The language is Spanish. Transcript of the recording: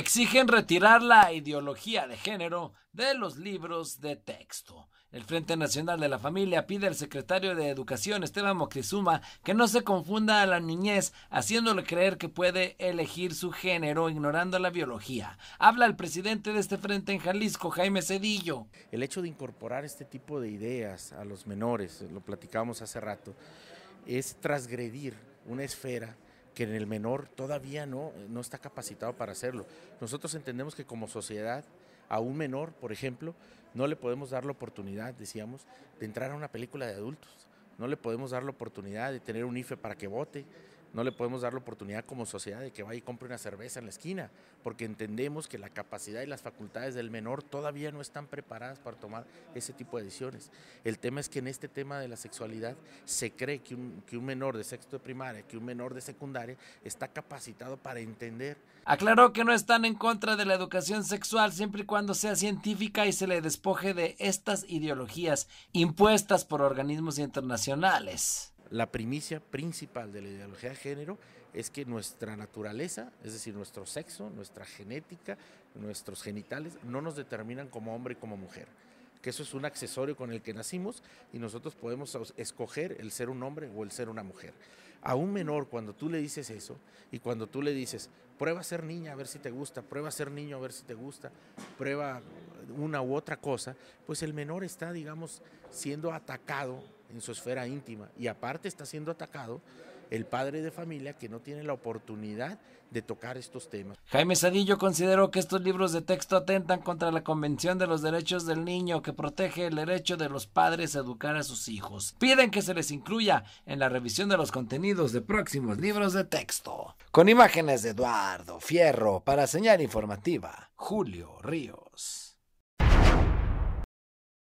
exigen retirar la ideología de género de los libros de texto. El Frente Nacional de la Familia pide al secretario de Educación, Esteban Moctezuma, que no se confunda a la niñez, haciéndole creer que puede elegir su género, ignorando la biología. Habla el presidente de este frente en Jalisco, Jaime Cedillo. El hecho de incorporar este tipo de ideas a los menores, lo platicamos hace rato, es transgredir una esfera que en el menor todavía no, no está capacitado para hacerlo. Nosotros entendemos que como sociedad, a un menor, por ejemplo, no le podemos dar la oportunidad, decíamos, de entrar a una película de adultos. No le podemos dar la oportunidad de tener un IFE para que vote. No le podemos dar la oportunidad como sociedad de que vaya y compre una cerveza en la esquina, porque entendemos que la capacidad y las facultades del menor todavía no están preparadas para tomar ese tipo de decisiones. El tema es que en este tema de la sexualidad se cree que un, menor de sexto de primaria, que un menor de secundaria está capacitado para entender. Aclaró que no están en contra de la educación sexual siempre y cuando sea científica y se le despoje de estas ideologías impuestas por organismos internacionales la primicia principal de la ideología de género es que nuestra naturaleza, es decir, nuestro sexo, nuestra genética, nuestros genitales, no nos determinan como hombre y como mujer que eso es un accesorio con el que nacimos y nosotros podemos escoger el ser un hombre o el ser una mujer. A un menor, cuando tú le dices eso y cuando tú le dices, prueba a ser niña a ver si te gusta, prueba a ser niño a ver si te gusta, prueba una u otra cosa, pues el menor está, digamos, siendo atacado en su esfera íntima y aparte está siendo atacado el padre de familia que no tiene la oportunidad de tocar estos temas. Jaime Sadillo consideró que estos libros de texto atentan contra la Convención de los Derechos del Niño que protege el derecho de los padres a educar a sus hijos. Piden que se les incluya en la revisión de los contenidos de próximos libros de texto. Con imágenes de Eduardo Fierro para Señal Informativa, Julio Ríos.